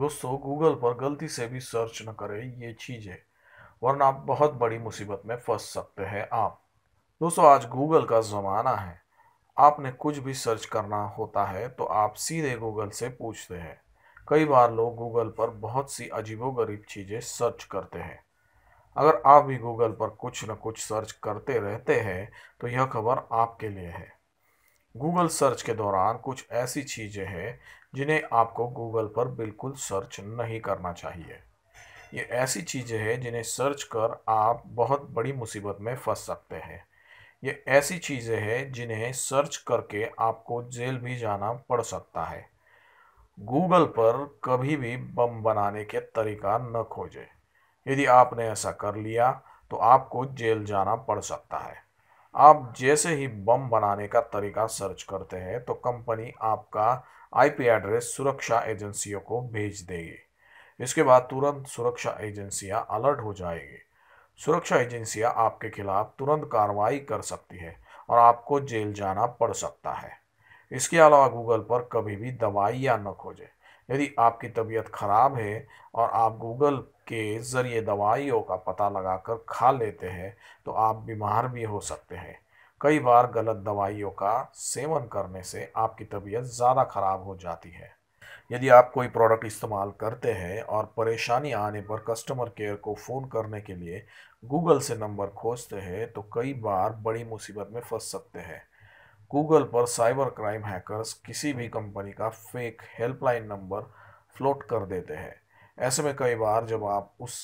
दोस्तों गूगल पर गलती से भी सर्च न करें ये चीज़ें वरना आप बहुत बड़ी मुसीबत में फंस सकते हैं आप दोस्तों आज गूगल का ज़माना है आपने कुछ भी सर्च करना होता है तो आप सीधे गूगल से पूछते हैं कई बार लोग गूगल पर बहुत सी अजीबोगरीब चीज़ें सर्च करते हैं अगर आप भी गूगल पर कुछ न कुछ सर्च करते रहते हैं तो यह खबर आपके लिए है गूगल सर्च के दौरान कुछ ऐसी चीज़ें हैं जिन्हें आपको गूगल पर बिल्कुल सर्च नहीं करना चाहिए ये ऐसी चीज़ें हैं जिन्हें सर्च कर आप बहुत बड़ी मुसीबत में फंस सकते हैं ये ऐसी चीज़ें हैं जिन्हें सर्च करके आपको जेल भी जाना पड़ सकता है गूगल पर कभी भी बम बनाने के तरीका न खोजें यदि आपने ऐसा कर लिया तो आपको जेल जाना पड़ सकता है आप जैसे ही बम बनाने का तरीका सर्च करते हैं तो कंपनी आपका आईपी एड्रेस सुरक्षा एजेंसियों को भेज देगी इसके बाद तुरंत सुरक्षा एजेंसियां अलर्ट हो जाएगी सुरक्षा एजेंसियां आपके खिलाफ तुरंत कार्रवाई कर सकती है और आपको जेल जाना पड़ सकता है इसके अलावा गूगल पर कभी भी दवाइयाँ न खोजें यदि आपकी तबीयत ख़राब है और आप गूगल के ज़रिए दवाइयों का पता लगाकर खा लेते हैं तो आप बीमार भी हो सकते हैं कई बार गलत दवाइयों का सेवन करने से आपकी तबीयत ज़्यादा ख़राब हो जाती है यदि आप कोई प्रोडक्ट इस्तेमाल करते हैं और परेशानी आने पर कस्टमर केयर को फ़ोन करने के लिए गूगल से नंबर खोजते हैं तो कई बार बड़ी मुसीबत में फंस सकते हैं गूगल पर साइबर क्राइम हैकर्स किसी भी कंपनी का फेक हेल्पलाइन नंबर फ्लोट कर देते हैं ऐसे में कई बार जब आप उस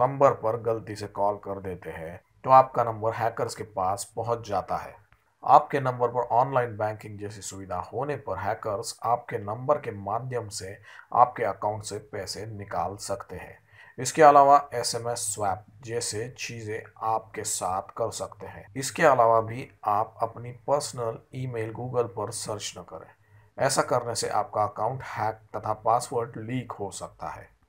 नंबर पर गलती से कॉल कर देते हैं तो आपका नंबर हैकर्स के पास पहुंच जाता है आपके नंबर पर ऑनलाइन बैंकिंग जैसी सुविधा होने पर हैकर्स आपके नंबर के माध्यम से आपके अकाउंट से पैसे निकाल सकते हैं इसके अलावा एस एम एस स्वैप जैसे चीज़ें आपके साथ कर सकते हैं इसके अलावा भी आप अपनी पर्सनल ईमेल गूगल पर सर्च न करें ऐसा करने से आपका अकाउंट हैक तथा पासवर्ड लीक हो सकता है